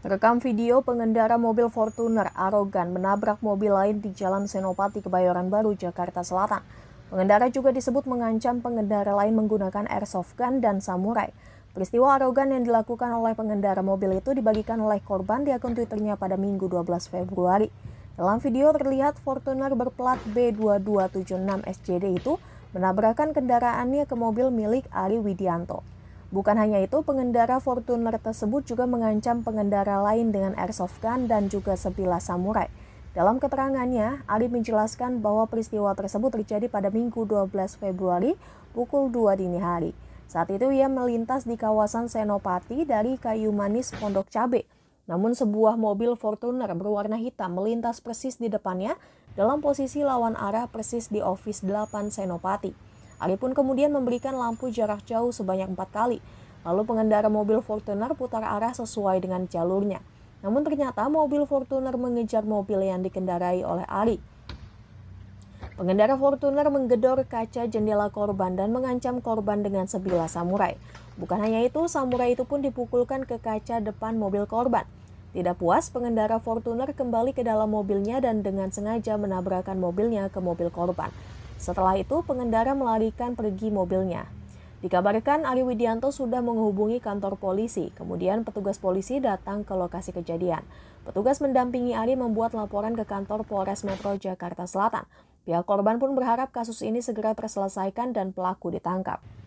Rekam video pengendara mobil Fortuner arogan menabrak mobil lain di Jalan Senopati, Kebayoran Baru, Jakarta Selatan. Pengendara juga disebut mengancam pengendara lain menggunakan airsoft gun dan samurai. Peristiwa arogan yang dilakukan oleh pengendara mobil itu dibagikan oleh korban di akun Twitternya pada Minggu 12 Februari. Dalam video terlihat Fortuner berplat B2276 SJD itu menabrakan kendaraannya ke mobil milik Ari Widianto. Bukan hanya itu, pengendara Fortuner tersebut juga mengancam pengendara lain dengan airsoft gun dan juga sebilah samurai. Dalam keterangannya, Ali menjelaskan bahwa peristiwa tersebut terjadi pada Minggu 12 Februari pukul 2 dini hari. Saat itu ia melintas di kawasan Senopati dari Kayu Manis Pondok Cabe. Namun sebuah mobil Fortuner berwarna hitam melintas persis di depannya dalam posisi lawan arah persis di Office 8 Senopati. Ali pun kemudian memberikan lampu jarak jauh sebanyak empat kali. Lalu pengendara mobil Fortuner putar arah sesuai dengan jalurnya. Namun ternyata mobil Fortuner mengejar mobil yang dikendarai oleh Ali. Pengendara Fortuner menggedor kaca jendela korban dan mengancam korban dengan sebilah samurai. Bukan hanya itu, samurai itu pun dipukulkan ke kaca depan mobil korban. Tidak puas, pengendara Fortuner kembali ke dalam mobilnya dan dengan sengaja menabrakkan mobilnya ke mobil korban. Setelah itu, pengendara melarikan pergi mobilnya. Dikabarkan Ari Widianto sudah menghubungi kantor polisi, kemudian petugas polisi datang ke lokasi kejadian. Petugas mendampingi Ari membuat laporan ke kantor Polres Metro Jakarta Selatan. Pihak korban pun berharap kasus ini segera terselesaikan dan pelaku ditangkap.